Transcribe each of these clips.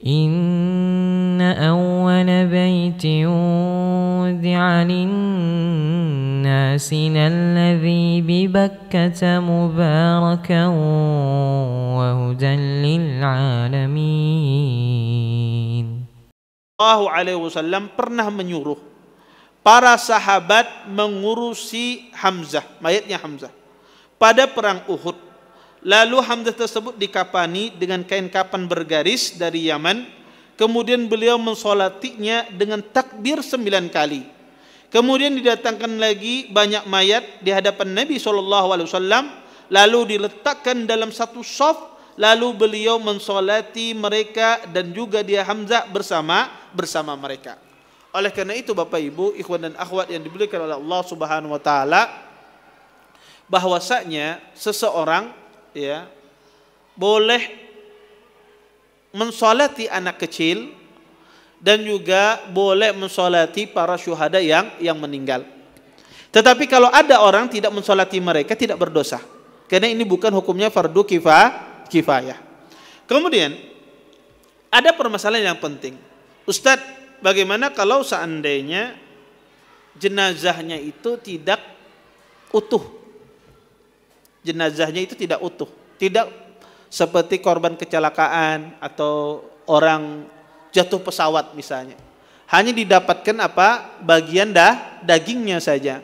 إن أول بيت وضع للناس الذي ببكة مباركا وهدى للعالمين الله عليه وسلم pernah menyuruh para sahabat mengurusi Hamzah, mayatnya Hamzah pada perang Uhud Lalu Hamzah tersebut dikapani dengan kain kapan bergaris dari Yaman. Kemudian beliau mensolatinya dengan takbir sembilan kali. Kemudian didatangkan lagi banyak mayat di hadapan Nabi saw. Lalu diletakkan dalam satu soft. Lalu beliau mensolati mereka dan juga dia Hamzah bersama bersama mereka. Oleh karena itu Bapak Ibu, ikhwan dan akhwat yang diberikan oleh Allah Subhanahu wa taala bahwasanya seseorang ya boleh mensolati anak kecil dan juga boleh mensolati para syuhada yang yang meninggal. Tetapi kalau ada orang tidak mensolati mereka tidak berdosa karena ini bukan hukumnya fardu kifah, kifayah. Kemudian ada permasalahan yang penting. Ustadz, bagaimana kalau seandainya jenazahnya itu tidak utuh jenazahnya itu tidak utuh, tidak seperti korban kecelakaan atau orang jatuh pesawat misalnya. Hanya didapatkan apa? bagian dah dagingnya saja.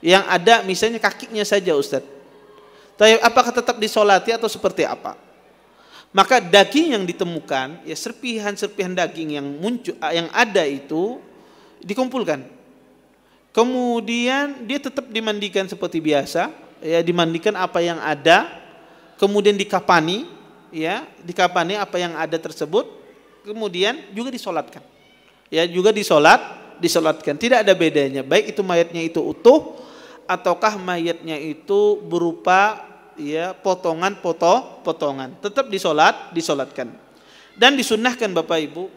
Yang ada misalnya kakinya saja Ustaz. Tapi apakah tetap disolati atau seperti apa? Maka daging yang ditemukan, ya serpihan-serpihan daging yang muncul ah, yang ada itu dikumpulkan. Kemudian dia tetap dimandikan seperti biasa, ya dimandikan apa yang ada, kemudian dikapani, ya, dikapani apa yang ada tersebut, kemudian juga disolatkan. Ya, juga disolat, disolatkan. Tidak ada bedanya, baik itu mayatnya itu utuh ataukah mayatnya itu berupa ya potongan poto potongan tetap disolat disolatkan dan disunnahkan bapak ibu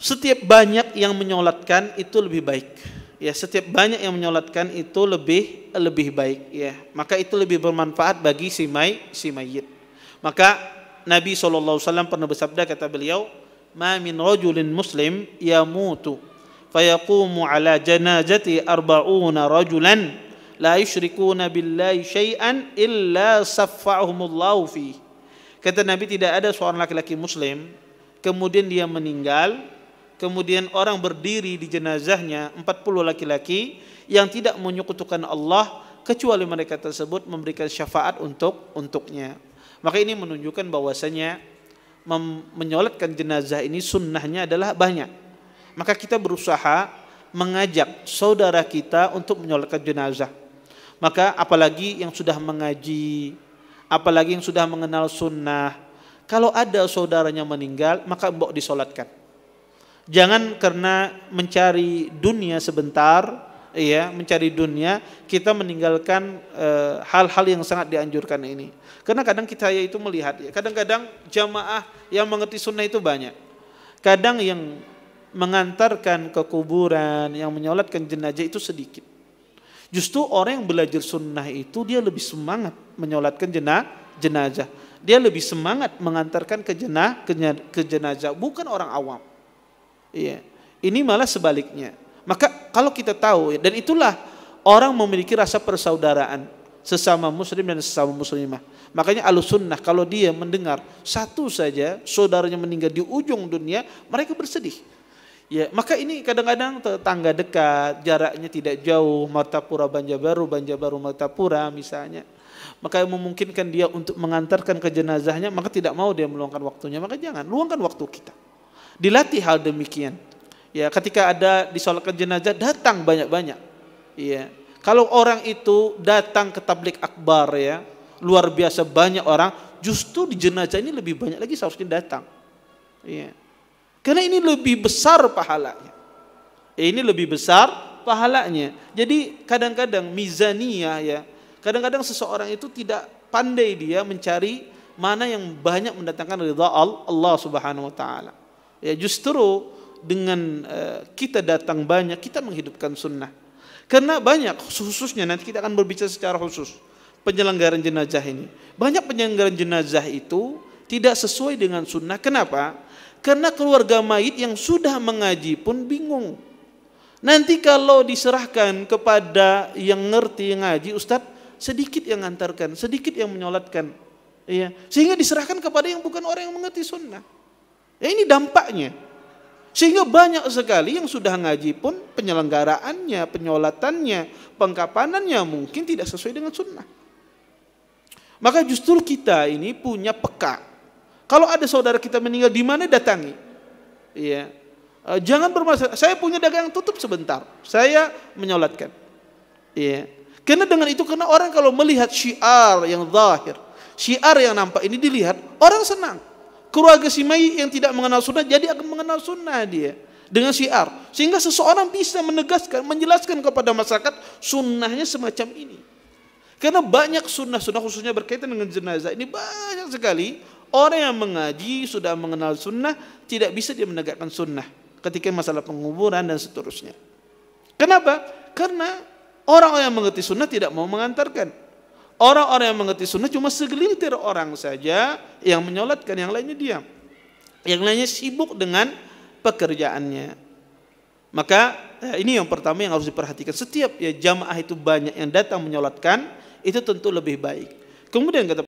setiap banyak yang menyolatkan itu lebih baik ya setiap banyak yang menyolatkan itu lebih lebih baik ya maka itu lebih bermanfaat bagi si may si mayit maka Nabi saw pernah bersabda kata beliau ma min rajulin muslim yamutu fayaqumu ala janazati arba'una rajulan la yushrikuna billahi syai'an illa saffahumullahu fi kata Nabi tidak ada seorang laki-laki muslim kemudian dia meninggal kemudian orang berdiri di jenazahnya 40 laki-laki yang tidak menyekutukan Allah kecuali mereka tersebut memberikan syafaat untuk untuknya. Maka ini menunjukkan bahwasanya menyolatkan jenazah ini sunnahnya adalah banyak. Maka kita berusaha mengajak saudara kita untuk menyolatkan jenazah. Maka apalagi yang sudah mengaji, apalagi yang sudah mengenal sunnah, kalau ada saudaranya meninggal maka mbok disolatkan. Jangan karena mencari dunia sebentar, ya, mencari dunia kita meninggalkan eh, hal-hal e, yang sangat dianjurkan ini. Karena kadang kita ya itu melihat ya, kadang-kadang jamaah yang mengerti sunnah itu banyak. Kadang yang mengantarkan ke kuburan, yang menyolatkan jenazah itu sedikit. Justru orang yang belajar sunnah itu dia lebih semangat menyolatkan jenazah, jenazah. Dia lebih semangat mengantarkan ke jenazah, ke jenazah, bukan orang awam. Iya. Ini malah sebaliknya. Maka kalau kita tahu dan itulah orang memiliki rasa persaudaraan sesama muslim dan sesama muslimah. Makanya alusunnah kalau dia mendengar satu saja saudaranya meninggal di ujung dunia, mereka bersedih. Ya, maka ini kadang-kadang tetangga dekat, jaraknya tidak jauh, Martapura Banjarbaru, Banjarbaru Martapura misalnya. Maka memungkinkan dia untuk mengantarkan ke jenazahnya, maka tidak mau dia meluangkan waktunya. Maka jangan luangkan waktu kita dilatih hal demikian. Ya, ketika ada disolatkan jenazah datang banyak-banyak. ya. Kalau orang itu datang ke tablik akbar ya, luar biasa banyak orang, justru di jenazah ini lebih banyak lagi seharusnya datang. ya. Karena ini lebih besar pahalanya. Eh, ini lebih besar pahalanya. Jadi kadang-kadang mizania ya. Kadang-kadang seseorang itu tidak pandai dia mencari mana yang banyak mendatangkan ridha Allah Subhanahu wa taala. Ya justru dengan eh, kita datang banyak kita menghidupkan sunnah. Karena banyak khususnya nanti kita akan berbicara secara khusus penyelenggaran jenazah ini. Banyak penyelenggaran jenazah itu tidak sesuai dengan sunnah. Kenapa? Karena keluarga mayit yang sudah mengaji pun bingung. Nanti kalau diserahkan kepada yang ngerti yang ngaji, Ustadz sedikit yang antarkan, sedikit yang menyolatkan. ya Sehingga diserahkan kepada yang bukan orang yang mengerti sunnah. Ya ini dampaknya. Sehingga banyak sekali yang sudah ngaji pun penyelenggaraannya, penyolatannya, pengkapanannya mungkin tidak sesuai dengan sunnah. Maka justru kita ini punya peka. Kalau ada saudara kita meninggal di mana datangi. Ya. Jangan bermasalah. Saya punya dagang tutup sebentar. Saya menyolatkan. Ya. Karena dengan itu karena orang kalau melihat syiar yang zahir, syiar yang nampak ini dilihat, orang senang. Keluarga si mayit yang tidak mengenal sunnah jadi akan mengenal sunnah dia dengan syiar. Sehingga seseorang bisa menegaskan, menjelaskan kepada masyarakat sunnahnya semacam ini. Karena banyak sunnah-sunnah khususnya berkaitan dengan jenazah ini banyak sekali orang yang mengaji sudah mengenal sunnah tidak bisa dia menegakkan sunnah ketika masalah penguburan dan seterusnya. Kenapa? Karena orang yang mengerti sunnah tidak mau mengantarkan. Orang-orang yang mengerti sunnah cuma segelintir orang saja yang menyolatkan, yang lainnya diam. Yang lainnya sibuk dengan pekerjaannya. Maka eh, ini yang pertama yang harus diperhatikan. Setiap ya jamaah itu banyak yang datang menyolatkan, itu tentu lebih baik. Kemudian kata